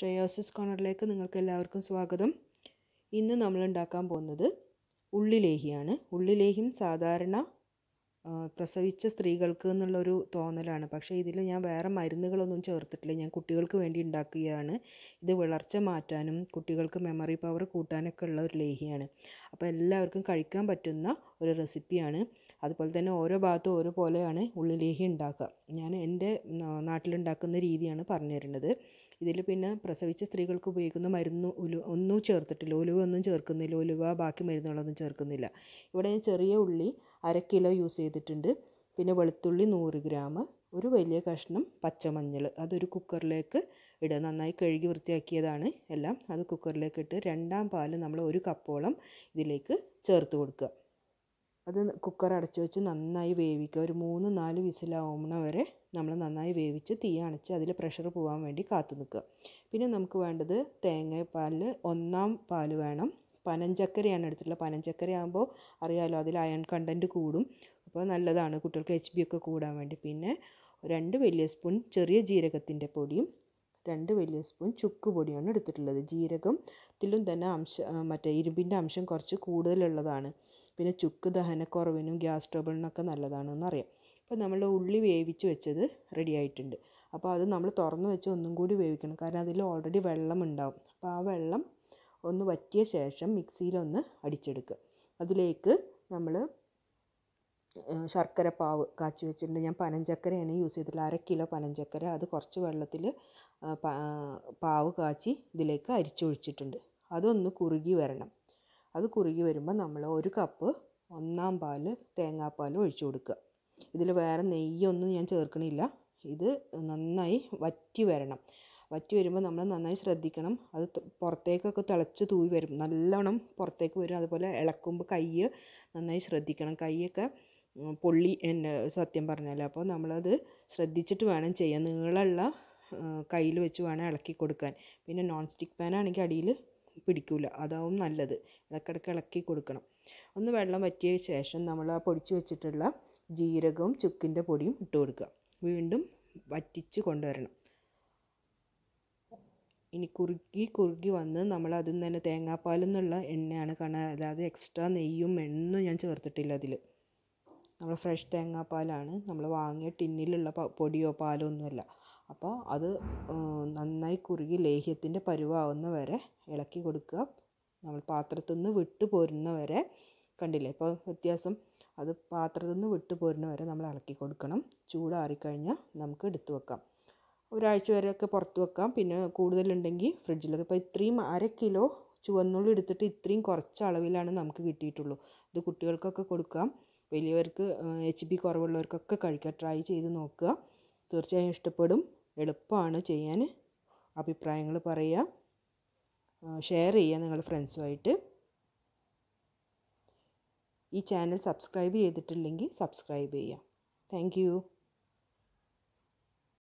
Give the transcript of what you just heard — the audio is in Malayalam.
ട്രയോസിസ് കോർണറിലേക്ക് നിങ്ങൾക്ക് എല്ലാവർക്കും സ്വാഗതം ഇന്ന് നമ്മൾ ഉണ്ടാക്കാൻ പോകുന്നത് ഉള്ളിലേഹിയാണ് ഉള്ളിലേഹിയും സാധാരണ പ്രസവിച്ച സ്ത്രീകൾക്ക് എന്നുള്ളൊരു തോന്നലാണ് പക്ഷേ ഇതിൽ ഞാൻ വേറെ മരുന്നുകളൊന്നും ചേർത്തിട്ടില്ല ഞാൻ കുട്ടികൾക്ക് വേണ്ടി ഉണ്ടാക്കുകയാണ് ഇത് വിളർച്ച മാറ്റാനും കുട്ടികൾക്ക് മെമ്മറി പവർ കൂട്ടാനൊക്കെ ഉള്ള ഒരു ലേഹിയാണ് അപ്പോൾ എല്ലാവർക്കും കഴിക്കാൻ പറ്റുന്ന ഒരു റെസിപ്പിയാണ് അതുപോലെ തന്നെ ഓരോ ഭാഗത്തും ഓരോ പോലെയാണ് ഉള്ളി ലേഹി ഉണ്ടാക്കുക ഞാൻ എൻ്റെ നാട്ടിലുണ്ടാക്കുന്ന രീതിയാണ് പറഞ്ഞു തരുന്നത് ഇതിൽ പിന്നെ പ്രസവിച്ച സ്ത്രീകൾക്ക് ഉപയോഗിക്കുന്ന മരുന്ന് ഉലു ഒന്നും ചേർത്തിട്ടില്ല ഒലുവ ഒന്നും ചേർക്കുന്നില്ല ഉലുവ ബാക്കി മരുന്നുകളൊന്നും ചേർക്കുന്നില്ല ഇവിടെ ചെറിയ ഉള്ളി അര കിലോ യൂസ് ചെയ്തിട്ടുണ്ട് പിന്നെ വെളുത്തുള്ളി നൂറ് ഗ്രാം ഒരു വലിയ കഷ്ണം പച്ചമഞ്ഞൾ അതൊരു കുക്കറിലേക്ക് ഇടുക നന്നായി കഴുകി വൃത്തിയാക്കിയതാണ് എല്ലാം അത് കുക്കറിലേക്ക് ഇട്ട് രണ്ടാം പാൽ നമ്മൾ ഒരു കപ്പോളം ഇതിലേക്ക് ചേർത്ത് കൊടുക്കുക അത് കുക്കർ അടച്ചു വെച്ച് നന്നായി വേവിക്കുക ഒരു മൂന്ന് നാല് വിസിലാവുന്ന വരെ നമ്മൾ നന്നായി വേവിച്ച് തീ അണച്ച് അതിൽ പ്രഷർ പോകാൻ വേണ്ടി കാത്തു നിൽക്കുക പിന്നെ നമുക്ക് വേണ്ടത് തേങ്ങാപ്പാലിൽ ഒന്നാം പാൽ വേണം പനഞ്ചക്കരയാണ് എടുത്തിട്ടുള്ളത് പനഞ്ചക്കര ആകുമ്പോൾ അറിയാമല്ലോ അതിൽ അയൺ കണ്ടൻറ്റ് കൂടും അപ്പോൾ നല്ലതാണ് കുട്ടികൾക്ക് എച്ച് ബി ഒക്കെ കൂടാൻ വേണ്ടി പിന്നെ രണ്ട് വലിയ സ്പൂൺ ചെറിയ ജീരകത്തിൻ്റെ പൊടിയും രണ്ട് വലിയ സ്പൂൺ ചുക്ക് പൊടിയാണ് എടുത്തിട്ടുള്ളത് ജീരകത്തിലും തന്നെ അംശം മറ്റേ ഇരുമ്പിൻ്റെ അംശം കുറച്ച് കൂടുതലുള്ളതാണ് പിന്നെ ചുക്ക് ദഹനക്കുറവിനും ഗ്യാസ് ട്രബിളിനൊക്കെ നല്ലതാണെന്ന് അറിയാം അപ്പോൾ നമ്മൾ ഉള്ളി വേവിച്ച് വെച്ചത് റെഡി ആയിട്ടുണ്ട് അപ്പോൾ അത് നമ്മൾ തുറന്ന് വെച്ച് ഒന്നും കൂടി വേവിക്കണം കാരണം അതിൽ ഓൾറെഡി വെള്ളം ഉണ്ടാവും അപ്പോൾ ആ വെള്ളം ഒന്ന് വറ്റിയ ശേഷം മിക്സിയിലൊന്ന് അടിച്ചെടുക്കുക അതിലേക്ക് നമ്മൾ ശർക്കര പാവ് കാച്ചി വെച്ചിട്ടുണ്ട് ഞാൻ പനഞ്ചക്കരയാണ് യൂസ് ചെയ്തിട്ടുള്ളത് അര കിലോ പനഞ്ചക്കര അത് കുറച്ച് വെള്ളത്തിൽ പാവ് കാച്ചി ഇതിലേക്ക് അരിച്ചൊഴിച്ചിട്ടുണ്ട് അതൊന്ന് കുറുകി വരണം അത് കുറുകി വരുമ്പോൾ നമ്മൾ ഒരു കപ്പ് ഒന്നാം പാൽ തേങ്ങാപ്പാൽ ഒഴിച്ചു കൊടുക്കുക ഇതിൽ വേറെ നെയ്യൊന്നും ഞാൻ ചേർക്കണില്ല ഇത് നന്നായി വറ്റി വരണം വറ്റി വരുമ്പോൾ നമ്മൾ നന്നായി ശ്രദ്ധിക്കണം അത് പുറത്തേക്കൊക്കെ തിളച്ച് തൂവി വരും നല്ലോണം പുറത്തേക്ക് വരും അതുപോലെ ഇളക്കുമ്പോൾ കൈ നന്നായി ശ്രദ്ധിക്കണം കൈയൊക്കെ പൊള്ളി എൻ്റെ സത്യം പറഞ്ഞാൽ അപ്പോൾ നമ്മളത് ശ്രദ്ധിച്ചിട്ട് വേണം ചെയ്യാൻ നീളമുള്ള കയ്യിൽ വെച്ച് വേണം ഇളക്കി കൊടുക്കാൻ പിന്നെ നോൺ സ്റ്റിക്ക് പാനാണെങ്കിൽ അടിയിൽ പിടിക്കില്ല അതാവും നല്ലത് ഇടയ്ക്കിടയ്ക്ക് ഇളക്കി കൊടുക്കണം ഒന്ന് വെള്ളം വറ്റിയ ശേഷം നമ്മൾ ആ പൊടിച്ച് വെച്ചിട്ടുള്ള ജീരകവും ചുക്കിൻ്റെ പൊടിയും ഇട്ട് കൊടുക്കുക വീണ്ടും വറ്റിച്ച് കൊണ്ടുവരണം ഇനി കുറുകി കുറുകി വന്ന് നമ്മൾ അതിൽ നിന്ന് തന്നെ തേങ്ങാപ്പാലിൽ നിന്നുള്ള എണ്ണയാണ് കാരണം അല്ലാതെ എക്സ്ട്രാ നെയ്യും എണ്ണയും ഞാൻ ചേർത്തിട്ടില്ല അതിൽ നമ്മൾ ഫ്രഷ് തേങ്ങാപ്പാലാണ് നമ്മൾ വാങ്ങിയ ടിന്നിലുള്ള പൊടിയോ പാലോ ഒന്നുമല്ല അപ്പോൾ അത് നന്നായി കുറുകി ലേഹ്യത്തിൻ്റെ പരുവാവുന്ന വരെ ഇളക്കി കൊടുക്കുക നമ്മൾ പാത്രത്തിൽ നിന്ന് വിട്ടു പോരുന്ന വരെ കണ്ടില്ലേ ഇപ്പോൾ വ്യത്യാസം അത് പാത്രത്തിൽ നിന്ന് വിട്ടു പോരുന്ന വരെ നമ്മൾ ഇളക്കി കൊടുക്കണം ചൂടാറിക്കഴിഞ്ഞാൽ നമുക്ക് എടുത്തു വെക്കാം ഒരാഴ്ച വരെയൊക്കെ പുറത്ത് വെക്കാം പിന്നെ കൂടുതലുണ്ടെങ്കിൽ ഫ്രിഡ്ജിലൊക്കെ ഇപ്പോൾ ഇത്രയും അര കിലോ ചുവന്നുള്ളി എടുത്തിട്ട് ഇത്രയും കുറച്ച് അളവിലാണ് നമുക്ക് കിട്ടിയിട്ടുള്ളൂ ഇത് കുട്ടികൾക്കൊക്കെ കൊടുക്കാം വലിയവർക്ക് എച്ച് ബി കുറവുള്ളവർക്കൊക്കെ കഴിക്കാം ട്രൈ ചെയ്ത് നോക്കുക തീർച്ചയായും ഇഷ്ടപ്പെടും എളുപ്പമാണ് ചെയ്യാൻ അഭിപ്രായങ്ങൾ പറയുക ഷെയർ ചെയ്യുക നിങ്ങളുടെ ഫ്രണ്ട്സുമായിട്ട് ഈ ചാനൽ സബ്സ്ക്രൈബ് ചെയ്തിട്ടില്ലെങ്കിൽ സബ്സ്ക്രൈബ് ചെയ്യുക താങ്ക്